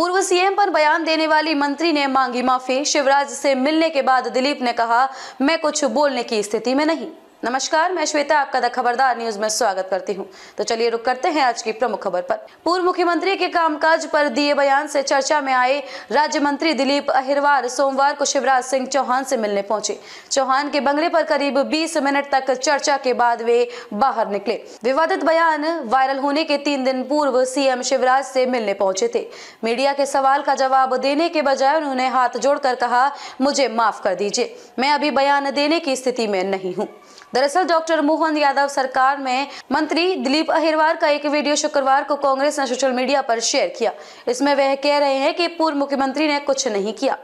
पूर्व सीएम पर बयान देने वाली मंत्री ने मांगी माफी शिवराज से मिलने के बाद दिलीप ने कहा मैं कुछ बोलने की स्थिति में नहीं नमस्कार मैं श्वेता आपका द खबरदार न्यूज में स्वागत करती हूं। तो चलिए रुक करते हैं आज की प्रमुख खबर पर पूर्व मुख्यमंत्री के कामकाज पर दिए बयान से चर्चा में आए राज्य मंत्री दिलीप अहिरवार सोमवार को शिवराज सिंह चौहान से मिलने पहुंचे चौहान के बंगले पर करीब 20 मिनट तक चर्चा के बाद वे बाहर निकले विवादित बयान वायरल होने के तीन दिन पूर्व सीएम शिवराज से मिलने पहुंचे थे मीडिया के सवाल का जवाब देने के बजाय उन्होंने हाथ जोड़कर कहा मुझे माफ कर दीजिए मैं अभी बयान देने की स्थिति में नहीं हूँ दरअसल डॉक्टर मोहन यादव सरकार में मंत्री दिलीप अहिरवार का एक वीडियो शुक्रवार को कांग्रेस ने सोशल मीडिया पर शेयर किया इसमें वह कह रहे हैं कि पूर्व मुख्यमंत्री ने कुछ नहीं किया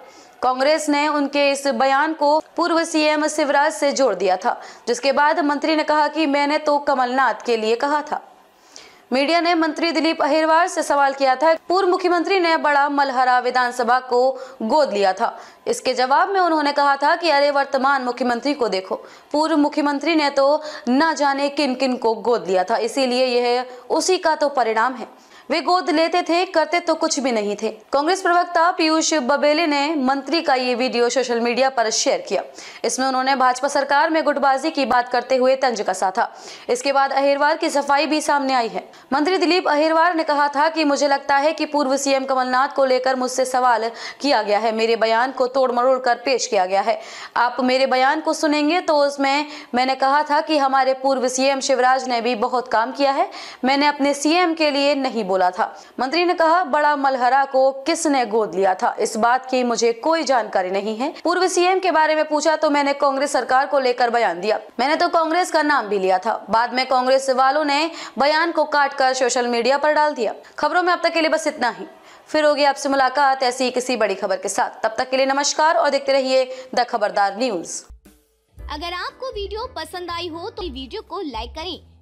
कांग्रेस ने उनके इस बयान को पूर्व सीएम शिवराज से जोड़ दिया था जिसके बाद मंत्री ने कहा कि मैंने तो कमलनाथ के लिए कहा था मीडिया ने मंत्री दिलीप अहिरवार से सवाल किया था पूर्व मुख्यमंत्री ने बड़ा मलहरा विधानसभा को गोद लिया था इसके जवाब में उन्होंने कहा था कि अरे वर्तमान मुख्यमंत्री को देखो पूर्व मुख्यमंत्री ने तो न जाने किन किन को गोद लिया था इसीलिए यह उसी का तो परिणाम है वे गोद लेते थे करते तो कुछ भी नहीं थे कांग्रेस प्रवक्ता पीयूष बबेले ने मंत्री का ये वीडियो सोशल मीडिया पर शेयर किया इसमें उन्होंने भाजपा सरकार में गुटबाजी की बात करते हुए तंज कसा था इसके बाद अहिरवार की सफाई भी सामने आई है मंत्री दिलीप अहिरवार ने कहा था की मुझे लगता है की पूर्व सीएम कमलनाथ को लेकर मुझसे सवाल किया गया है मेरे बयान को तोड़ मरोड़ कर पेश किया गया है आप मेरे बयान को सुनेंगे तो उसमें मैंने कहा था की हमारे पूर्व सीएम शिवराज ने भी बहुत काम किया है मैंने अपने सीएम के लिए नहीं बोला था मंत्री ने कहा बड़ा मलहरा को किसने गोद लिया था इस बात की मुझे कोई जानकारी नहीं है पूर्व सीएम के बारे में पूछा तो मैंने कांग्रेस सरकार को लेकर बयान दिया मैंने तो कांग्रेस का नाम भी लिया था बाद में कांग्रेस वालों ने बयान को काट कर सोशल मीडिया पर डाल दिया खबरों में अब तक के लिए बस इतना ही फिर होगी आपसे मुलाकात ऐसी किसी बड़ी खबर के साथ तब तक के लिए नमस्कार और देखते रहिए द खबरदार न्यूज अगर आपको वीडियो पसंद आई हो तो वीडियो को लाइक करें